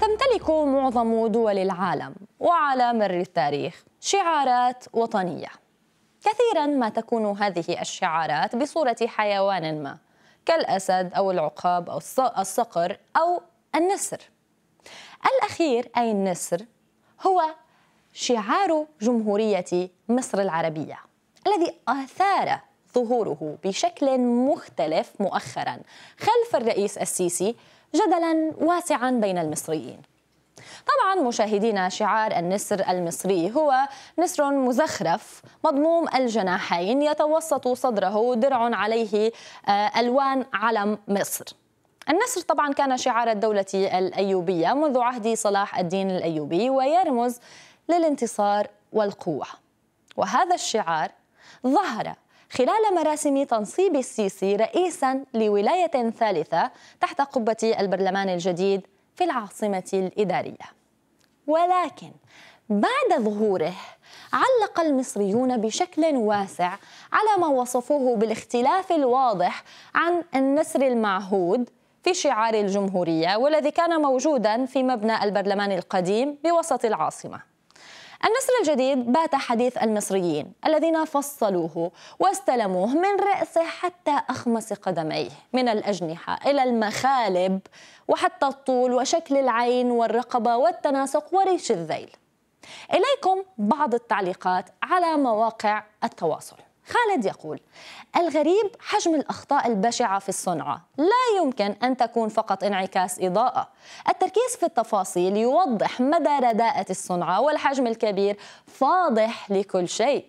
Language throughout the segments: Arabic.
تمتلك معظم دول العالم وعلى مر التاريخ شعارات وطنيه كثيرا ما تكون هذه الشعارات بصوره حيوان ما كالاسد او العقاب او الصقر او النسر الاخير اي النسر هو شعار جمهوريه مصر العربيه الذي اثار ظهوره بشكل مختلف مؤخرا خلف الرئيس السيسي جدلا واسعا بين المصريين طبعا مشاهدينا شعار النسر المصري هو نسر مزخرف مضموم الجناحين يتوسط صدره درع عليه آه، ألوان علم مصر النسر طبعا كان شعار الدولة الأيوبية منذ عهد صلاح الدين الأيوبي ويرمز للانتصار والقوة وهذا الشعار ظهر خلال مراسم تنصيب السيسي رئيسا لولاية ثالثة تحت قبة البرلمان الجديد في العاصمة الإدارية ولكن بعد ظهوره علق المصريون بشكل واسع على ما وصفوه بالاختلاف الواضح عن النسر المعهود في شعار الجمهورية والذي كان موجودا في مبنى البرلمان القديم بوسط العاصمة النصر الجديد بات حديث المصريين الذين فصلوه واستلموه من رأسه حتى أخمص قدميه من الأجنحة إلى المخالب وحتى الطول وشكل العين والرقبة والتناسق وريش الذيل إليكم بعض التعليقات على مواقع التواصل خالد يقول الغريب حجم الأخطاء البشعة في الصنعة لا يمكن أن تكون فقط انعكاس إضاءة التركيز في التفاصيل يوضح مدى رداءة الصنعة والحجم الكبير فاضح لكل شيء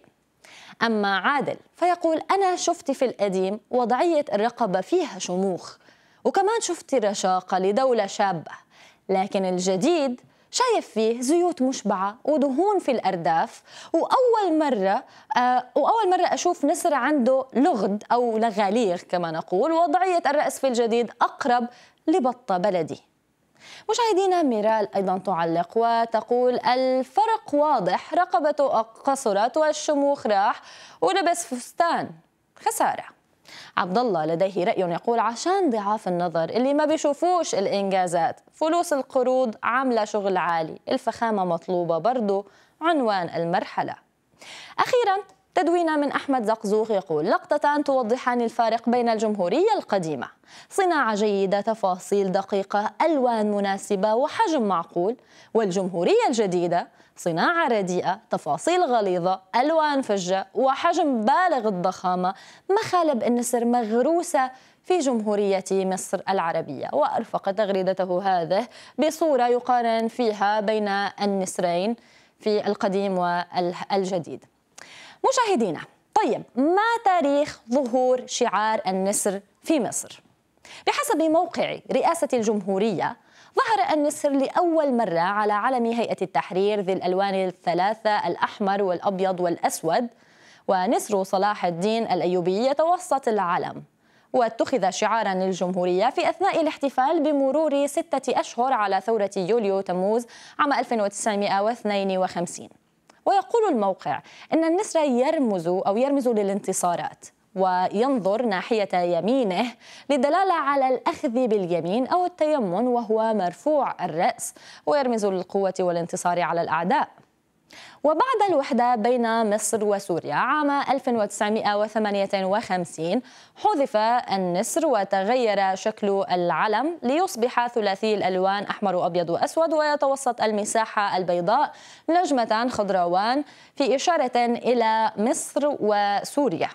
أما عادل فيقول أنا شفت في القديم وضعية الرقبة فيها شموخ وكمان شفت رشاقة لدولة شابة لكن الجديد شايف فيه زيوت مشبعة ودهون في الأرداف وأول مرة آه وأول مرة أشوف نسر عنده لغد أو لغاليغ كما نقول وضعية الرأس في الجديد أقرب لبطة بلدي مشاهدينا ميرال أيضا تعلق وتقول الفرق واضح رقبته قصرت والشموخ راح ولبس فستان خساره عبد الله لديه رأي يقول عشان ضعاف النظر اللي ما بيشوفوش الإنجازات فلوس القروض عاملة شغل عالي الفخامة مطلوبة برضو عنوان المرحلة أخيرا تدوينة من أحمد زقزوق يقول لقطتان توضحان الفارق بين الجمهورية القديمة صناعة جيدة تفاصيل دقيقة ألوان مناسبة وحجم معقول والجمهورية الجديدة صناعة رديئة تفاصيل غليظة ألوان فجة وحجم بالغ الضخامة مخالب النسر مغروسة في جمهورية مصر العربية وأرفق تغريدته هذه بصورة يقارن فيها بين النسرين في القديم والجديد مشاهدينا طيب ما تاريخ ظهور شعار النسر في مصر؟ بحسب موقع رئاسة الجمهورية ظهر النسر لأول مرة على علم هيئة التحرير ذي الألوان الثلاثة الأحمر والأبيض والأسود ونسر صلاح الدين الأيوبي يتوسط العلم واتخذ شعارا للجمهورية في أثناء الاحتفال بمرور ستة أشهر على ثورة يوليو تموز عام 1952 ويقول الموقع أن النسر يرمز أو يرمز للانتصارات وينظر ناحية يمينه للدلالة على الأخذ باليمين أو التيمن وهو مرفوع الرأس ويرمز للقوة والانتصار على الأعداء وبعد الوحدة بين مصر وسوريا عام 1958 حذف النسر وتغير شكل العلم ليصبح ثلاثي الألوان أحمر وأبيض وأسود ويتوسط المساحة البيضاء نجمتان خضراوان في إشارة إلى مصر وسوريا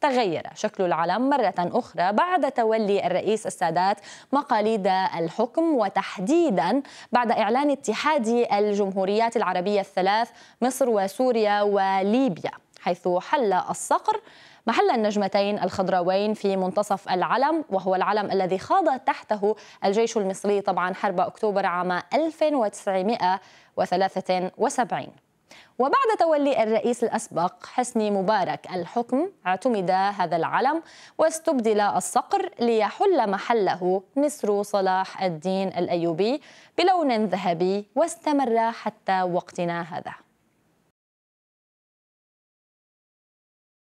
تغير شكل العلم مرة أخرى بعد تولي الرئيس السادات مقاليد الحكم وتحديدا بعد إعلان اتحاد الجمهوريات العربية الثلاث مصر وسوريا وليبيا حيث حل الصقر محل النجمتين الخضراوين في منتصف العلم وهو العلم الذي خاض تحته الجيش المصري طبعا حرب أكتوبر عام 1973 وبعد تولي الرئيس الأسبق حسني مبارك الحكم اعتمد هذا العلم واستبدل الصقر ليحل محله نسر صلاح الدين الأيوبي بلون ذهبي واستمر حتى وقتنا هذا